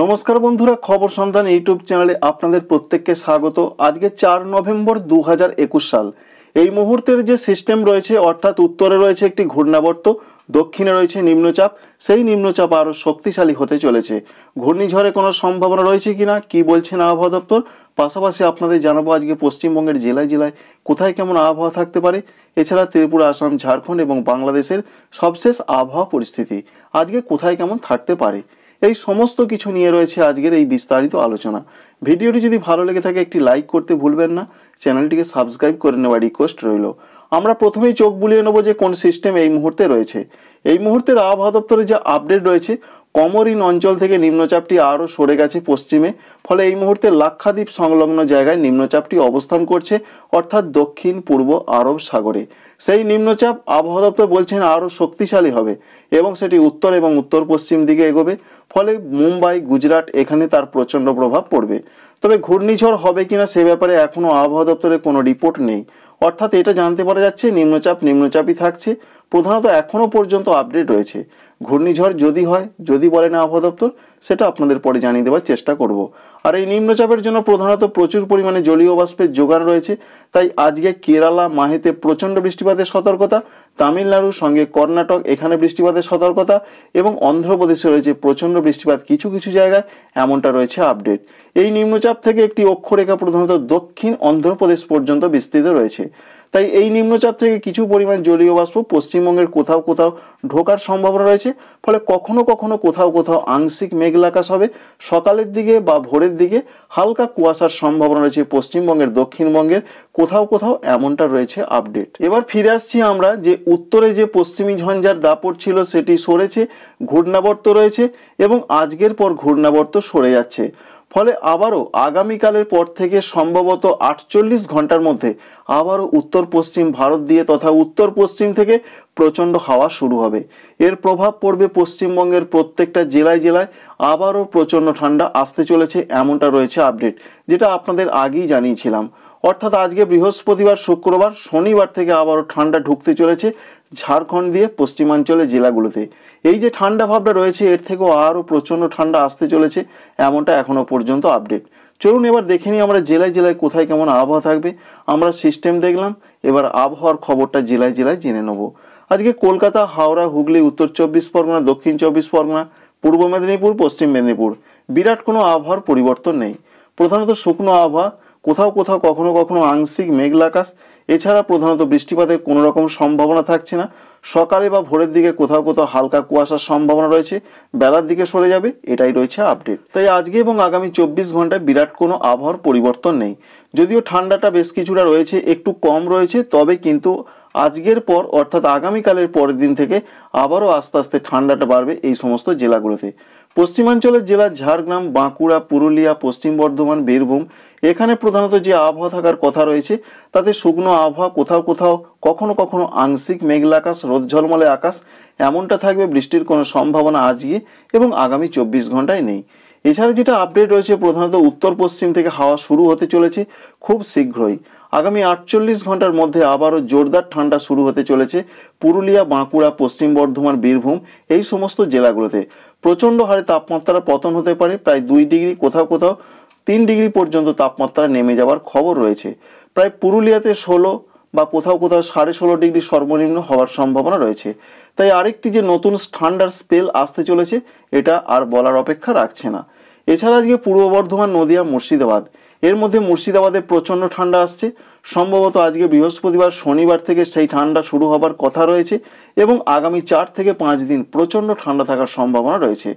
নমস্কার বন্ধুরা খবর সন্ধান ইউটিউব চ্যানেলে আপনাদের প্রত্যেককে স্বাগত আজকে চার নভেম্বর দু সাল এই মুহূর্তের যে সিস্টেম রয়েছে অর্থাৎ উত্তরে রয়েছে একটি ঘূর্ণাবর্ত দক্ষিণে রয়েছে নিম্নচাপ সেই নিম্নচাপ আরও শক্তিশালী হতে চলেছে ঘূর্ণিঝড়ে কোনো সম্ভাবনা রয়েছে কি না কী বলছেন আবহাওয়া দপ্তর পাশাপাশি আপনাদের জানাবো আজকে পশ্চিমবঙ্গের জেলায় জেলায় কোথায় কেমন আবহাওয়া থাকতে পারে এছাড়া ত্রিপুরা আসাম ঝাড়খণ্ড এবং বাংলাদেশের সবশেষ আবহাওয়া পরিস্থিতি আজকে কোথায় কেমন থাকতে পারে এই সমস্ত কিছু নিয়ে রয়েছে আজকের এই বিস্তারিত আলোচনা ভিডিওটি যদি ভালো লেগে থাকে একটি লাইক করতে ভুলবেন না চ্যানেলটিকে সাবস্ক্রাইব করে নেওয়ার রিকোয়েস্ট রইল আমরা প্রথমেই চোখ বুলিয়ে নেবো যে কোন সিস্টেম এই মুহূর্তে রয়েছে এই মুহূর্তের আবহাওয়া দপ্তরে যে আপডেট রয়েছে কমরিন অঞ্চল থেকে নিম্নচাপটি আরও সরে গেছে পশ্চিমে ফলে এই মুহূর্তে লাক্ষাদ্বীপ সংলগ্ন জায়গায় নিম্নচাপটি অবস্থান করছে অর্থাৎ দক্ষিণ পূর্ব আরব সাগরে সেই নিম্নচাপ আবহাওয়া দপ্তর বলছেন আরও শক্তিশালী হবে এবং সেটি উত্তর এবং উত্তর পশ্চিম দিকে এগোবে ফলে মুম্বাই গুজরাট এখানে তার প্রচণ্ড প্রভাব পড়বে তবে ঘূর্ণিঝড় হবে কিনা সে ব্যাপারে এখনও আবহাওয়া দপ্তরের কোনো রিপোর্ট নেই অর্থাৎ এটা জানতে পারা যাচ্ছে নিম্নচাপ নিম্নচাপই থাকছে প্রধানত এখনও পর্যন্ত আপডেট রয়েছে ঘূর্ণিঝড় যদি হয় যদি বলে না আবহাওয়া দপ্তর সেটা আপনাদের পরে জানিয়ে দেওয়ার চেষ্টা করব। আর এই নিম্নচাপের জন্য প্রধানত প্রচুর পরিমাণে জলীয় বাষ্পের জোগান রয়েছে তাই আজকে কেরালা মাহেতে প্রচণ্ড বৃষ্টিপাতের সতর্কতা তামিলনাড়ুর সঙ্গে কর্ণাটক এখানে বৃষ্টিপাতের সতর্কতা এবং অন্ধ্রপ্রদেশে রয়েছে প্রচণ্ড বৃষ্টিপাত কিছু কিছু জায়গায় এমনটা রয়েছে আপডেট এই নিম্নচাপ থেকে একটি অক্ষরেখা প্রধানত দক্ষিণ অন্ধ্রপ্রদেশ পর্যন্ত বিস্তৃত রয়েছে তাই এই নিম্নচাপ থেকে কিছু পরিমাণ জলীয় বাষ্প পশ্চিমবঙ্গের কোথাও কোথাও ঢোকার সম্ভাবনা রয়েছে ফলে কখনো কখনো কোথাও কোথাও আংশিক মেঘলাকাশ হবে সকালের দিকে বা ভোরের দিকে হালকা কুয়াশার সম্ভাবনা রয়েছে পশ্চিমবঙ্গের দক্ষিণবঙ্গের কোথাও কোথাও এমনটা রয়েছে আপডেট এবার ফিরে আসছি আমরা যে উত্তরে যে পশ্চিমী ঝঞ্ঝার দাপট ছিল সেটি সরেছে ঘূর্ণাবর্ত রয়েছে এবং আজকের পর ঘূর্ণাবর্ত সরে যাচ্ছে ফলে আবারও আগামীকালের পর থেকে সম্ভবত আটচল্লিশ ঘন্টার মধ্যে আবারও উত্তর পশ্চিম ভারত দিয়ে তথা উত্তর পশ্চিম থেকে প্রচণ্ড হাওয়া শুরু হবে এর প্রভাব পড়বে পশ্চিমবঙ্গের প্রত্যেকটা জেলায় জেলায় আবারও প্রচণ্ড ঠান্ডা আসতে চলেছে এমনটা রয়েছে আপডেট যেটা আপনাদের আগেই জানিয়েছিলাম অর্থাৎ আজকে বৃহস্পতিবার শুক্রবার শনিবার থেকে আবারও ঠান্ডা ঢুকতে চলেছে ঝাড়খণ্ড দিয়ে পশ্চিমাঞ্চলের জেলাগুলোতে এই যে ঠান্ডা ভাবটা রয়েছে এর থেকেও আরও প্রচণ্ড ঠান্ডা আসতে চলেছে এমনটা এখনও পর্যন্ত আপডেট চলুন এবার দেখে নিই আমরা জেলায় জেলায় কোথায় কেমন আবহাওয়া থাকবে আমরা সিস্টেম দেখলাম এবার আবহাওয়ার খবরটা জেলায় জেলায় জেনে নেব আজকে কলকাতা হাওড়া হুগলি উত্তর চব্বিশ পরগনা দক্ষিণ চব্বিশ পরগনা পূর্ব মেদিনীপুর পশ্চিম মেদিনীপুর বিরাট কোনো আবহাওয়ার পরিবর্তন নেই প্রধানত শুকনো আবহাওয়া কোথাও কোথাও কখনো কখনো আংশিক মেঘলাকাশ এছাড়া প্রধানত বৃষ্টিপাতের কোনো রকম সম্ভাবনা থাকছে না সকালে বা ভোরের দিকে কোথাও কোথাও হালকা কুয়াশার সম্ভাবনা রয়েছে বেলার দিকে সরে যাবে এটাই রয়েছে আপডেট তাই আজকে এবং আগামী চব্বিশ ঘন্টায় বিরাট কোনো আবহাওয়ার পরিবর্তন নেই যদিও ঠান্ডাটা বেশ কিছুটা রয়েছে একটু কম রয়েছে তবে কিন্তু আজকের পর অর্থাৎ আগামীকালের পরের দিন থেকে আবারও আস্তে আস্তে ঠান্ডাটা বাড়বে এই সমস্ত জেলাগুলোতে পশ্চিমাঞ্চলের জেলা ঝাড়গ্রাম বাঁকুড়া পুরুলিয়া পশ্চিম বর্ধমান বীরভূম এখানে প্রধানত যে আবহাওয়া থাকার কথা রয়েছে তাতে শুকনো আবহাওয়া কোথাও কোথাও কখনো কখনো আংশিক মেঘলা আকাশ রোদ ঝলমলে আকাশ এমনটা থাকবে বৃষ্টির কোনো সম্ভাবনা আজকে এবং আগামী চব্বিশ ঘন্টায় নেই এছাড়া যেটা আপডেট রয়েছে প্রধানত উত্তর পশ্চিম থেকে হাওয়া শুরু হতে চলেছে খুব শীঘ্রই আগামী আটচল্লিশ ঘন্টার মধ্যে আবারও জোরদার ঠান্ডা শুরু হতে চলেছে পুরুলিয়া বাঁকুড়া পশ্চিম বর্ধমান বীরভূম এই সমস্ত জেলাগুলোতে প্রচণ্ড হারে তাপমাত্রার পতন হতে পারে প্রায় দুই ডিগ্রি কোথাও কোথাও তিন ডিগ্রি পর্যন্ত তাপমাত্রা নেমে যাওয়ার খবর রয়েছে প্রায় পুরুলিয়াতে ষোলো বা কোথাও কোথাও সাড়ে ষোলো ডিগ্রি সর্বনিম্ন হওয়ার সম্ভাবনা রয়েছে তাই আরেকটি যে নতুন স্ট্যান্ডার্ড স্পেল আসতে চলেছে এটা আর বলার অপেক্ষা রাখছে না এছাড়া আজকে পূর্ব বর্ধমান নদিয়া মুর্শিদাবাদ এর মধ্যে মুর্শিদাবাদে প্রচণ্ড ঠান্ডা আসছে সম্ভবত আজকে বৃহস্পতিবার শনিবার থেকে সেই ঠান্ডা শুরু হবার কথা রয়েছে এবং আগামী চার থেকে পাঁচ দিন প্রচণ্ড ঠান্ডা থাকার সম্ভাবনা রয়েছে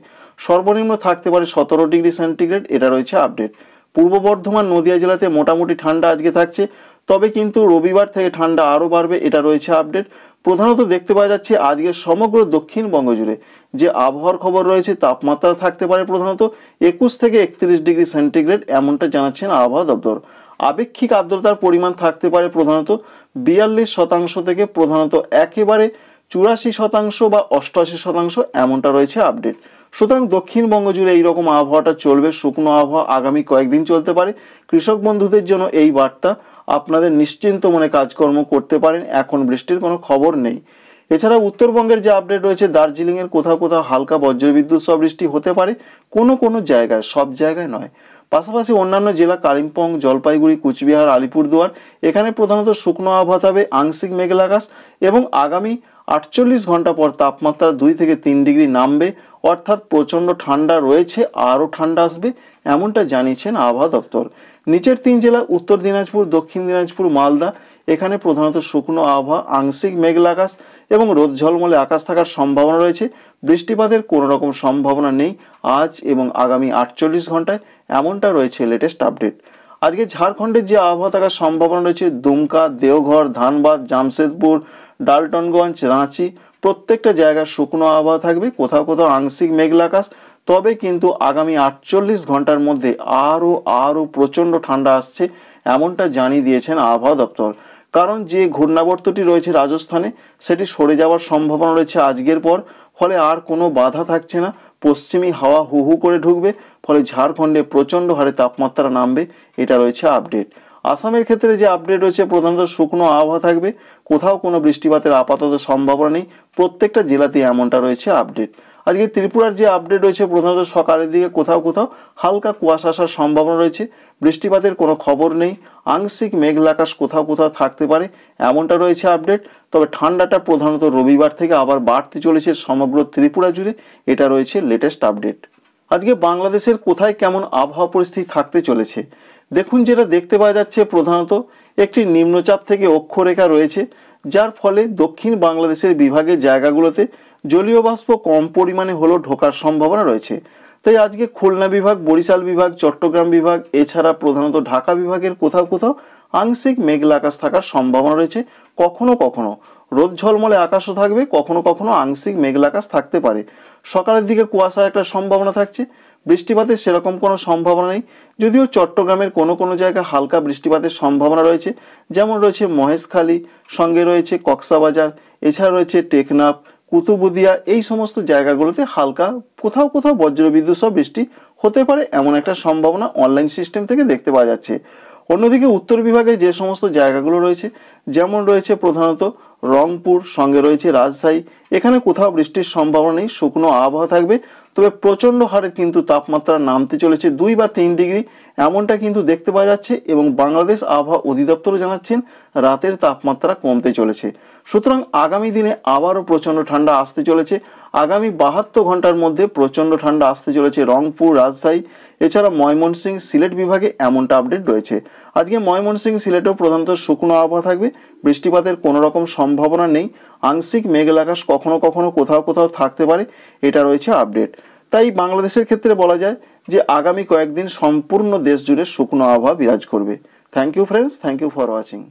সর্বনিম্ন থাকতে পারে সতেরো ডিগ্রি সেন্টিগ্রেড এটা রয়েছে আপডেট পূর্ব বর্ধমান নদিয়া জেলাতে মোটামুটি ঠান্ডা আজকে থাকছে তবে কিন্তু রবিবার থেকে ঠান্ডা আরও বাড়বে এটা রয়েছে আপডেট প্রধানত দেখতে পাওয়া যাচ্ছে আজকে সমগ্র দক্ষিণবঙ্গ জুড়ে যে আবহাওয়ার খবর রয়েছে তাপমাত্রা থাকতে পারে প্রধানত একুশ থেকে একত্রিশ ডিগ্রি সেন্টিগ্রেড এমনটা জানাচ্ছেন আবহাওয়া দপ্তর আপেক্ষিক আর্দ্রতার পরিমাণ থাকতে পারে প্রধানত বিয়াল্লিশ শতাংশ থেকে প্রধানত একেবারে চুরাশি শতাংশ বা অষ্টআশি শতাংশ এমনটা রয়েছে আপডেট সুতরাং দক্ষিণবঙ্গ জুড়ে এইরকম আবহাওয়াটা চলবে শুকনো আবহাওয়া আগামী কয়েকদিন চলতে পারে কৃষক বন্ধুদের জন্য এই বার্তা আপনাদের নিশ্চিন্ত মনে কাজকর্ম করতে পারেন এখন বৃষ্টির কোনো খবর নেই এছাড়া উত্তরবঙ্গের যে আপডেট রয়েছে দার্জিলিংয়ের কোথাও কোথাও হালকা বজ্রবিদ্যুৎ সহ বৃষ্টি হতে পারে কোনো কোনো জায়গায় সব জায়গায় নয় পাশাপাশি অন্যান্য জেলা কালিম্পং জলপাইগুড়ি কুচবিহার আলিপুরদুয়ার এখানে প্রধানত শুকনো আবহাওয়া থাকবে আংশিক মেঘলা আকাশ এবং আগামী আটচল্লিশ ঘন্টা পর তাপমাত্রা দুই থেকে তিন ডিগ্রি নামবে অর্থাৎ প্রচণ্ড ঠান্ডা রয়েছে আরও ঠান্ডা আসবে এমনটা জানিয়েছেন আবহাওয়া দপ্তর নিচের তিন জেলা উত্তর দিনাজপুর দক্ষিণ দিনাজপুর মালদা এখানে প্রধানত শুকনো আবহাওয়া আংশিক মেঘলা আকাশ এবং রোদ ঝলমলে আকাশ থাকার সম্ভাবনা রয়েছে বৃষ্টিপাতের কোনো রকম সম্ভাবনা নেই আজ এবং আগামী আটচল্লিশ ঘন্টায় এমনটা রয়েছে লেটেস্ট আপডেট আজকে ঝাড়খণ্ডের যে আবহাওয়া থাকার সম্ভাবনা রয়েছে দুমকা দেওঘর ধানবাদ জামশেদপুর ডালটনগঞ্জ রাঁচি প্রত্যেকটা জায়গায় শুকনো আবহাওয়া থাকবে কোথাও কোথাও আংশিক মেঘলাকাশ তবে কিন্তু আগামী আটচল্লিশ ঘন্টার মধ্যে আরও আরও প্রচণ্ড ঠান্ডা আসছে এমনটা জানিয়ে দিয়েছেন আবহাওয়া দপ্তর কারণ যে ঘূর্ণাবর্তটি রয়েছে রাজস্থানে সেটি সরে যাওয়ার সম্ভাবনা রয়েছে আজকের পর ফলে আর কোনো বাধা থাকছে না পশ্চিমী হাওয়া হু হু করে ঢুকবে ফলে ঝাড়খণ্ডে প্রচণ্ড হারে তাপমাত্রা নামবে এটা রয়েছে আপডেট আসামের ক্ষেত্রে যে আপডেট রয়েছে প্রধানত শুকনো আবহাওয়া থাকবে কোথাও কোনো বৃষ্টিপাতের আপাতত সম্ভাবনা নেই প্রত্যেকটা জেলাতেই এমনটা রয়েছে আপডেট আজকে ত্রিপুরার যে আপডেট রয়েছে প্রধানত সকালের দিকে কোথাও কোথাও হালকা কুয়াশা আসার সম্ভাবনা রয়েছে বৃষ্টিপাতের কোনো খবর নেই আংশিক মেঘলা আকাশ কোথাও কোথাও থাকতে পারে এমনটা রয়েছে আপডেট তবে ঠান্ডাটা প্রধানত রবিবার থেকে আবার বাড়তে চলেছে সমগ্র ত্রিপুরা জুড়ে এটা রয়েছে লেটেস্ট আপডেট আজকে বাংলাদেশের কোথায় কেমন আবহাওয়া পরিস্থিতি থাকতে চলেছে দেখুন যেটা দেখতে পাওয়া যাচ্ছে প্রধানত একটি নিম্নচাপ থেকে অক্ষরেখা রয়েছে যার ফলে দক্ষিণ বাংলাদেশের বিভাগের জায়গাগুলোতে জলীয় বাষ্প কম পরিমাণে হলেও ঢোকার সম্ভাবনা রয়েছে তাই আজকে খুলনা বিভাগ বরিশাল বিভাগ চট্টগ্রাম বিভাগ এছাড়া প্রধানত ঢাকা বিভাগের কোথাও কোথাও আংশিক মেঘলা আকাশ থাকার সম্ভাবনা রয়েছে কখনো কখনো রোদ ঝলমলে আকাশও থাকবে কখনো কখনো আংশিক মেঘলা আকাশ থাকতে পারে সকালের দিকে কুয়াশার একটা সম্ভাবনা থাকছে বৃষ্টিপাতের সেরকম কোনো সম্ভাবনা নেই যদিও চট্টগ্রামের কোনো কোনো জায়গায় হালকা বৃষ্টিপাতের সম্ভাবনা রয়েছে যেমন রয়েছে মহেশখালী সঙ্গে রয়েছে কক্সাবাজার এছাড়া রয়েছে টেকনাফ কুতুবুদিয়া এই সমস্ত জায়গাগুলোতে হালকা কোথাও কোথাও বজ্রবিদ্যুৎ সহ বৃষ্টি হতে পারে এমন একটা সম্ভাবনা অনলাইন সিস্টেম থেকে দেখতে পাওয়া যাচ্ছে অন্যদিকে উত্তর বিভাগের যে সমস্ত জায়গাগুলো রয়েছে যেমন রয়েছে প্রধানত রংপুর সঙ্গে রয়েছে রাজশাহী এখানে কোথাও বৃষ্টির সম্ভাবনা নেই শুকনো আবহাওয়া থাকবে তবে প্রচণ্ড হারে কিন্তু তাপমাত্রা নামতে চলেছে দুই বা তিন ডিগ্রি এমনটা কিন্তু দেখতে পাওয়া যাচ্ছে এবং বাংলাদেশ আবহাওয়া অধিদপ্তরও জানাচ্ছেন রাতের তাপমাত্রা কমতে চলেছে সুতরাং আগামী দিনে আবারও প্রচণ্ড ঠান্ডা আসতে চলেছে আগামী বাহাত্তর ঘন্টার মধ্যে প্রচণ্ড ঠান্ডা আসতে চলেছে রংপুর রাজশাহী এছাড়া ময়মনসিংহ সিলেট বিভাগে এমনটা আপডেট রয়েছে আজকে ময়মনসিংহ সিলেটেও প্রধানত শুকনো আবহাওয়া থাকবে বৃষ্টিপাতের কোনো রকম সম্ভাবনা নেই আংশিক মেঘ আকাশ কখনো কখনো কোথাও কোথাও থাকতে পারে এটা রয়েছে আপডেট তাই বাংলাদেশের ক্ষেত্রে বলা যায় যে আগামী কয়েকদিন সম্পূর্ণ দেশ জুড়ে শুকনো আবহাওয়া বিরাজ করবে thank you friends thank you for watching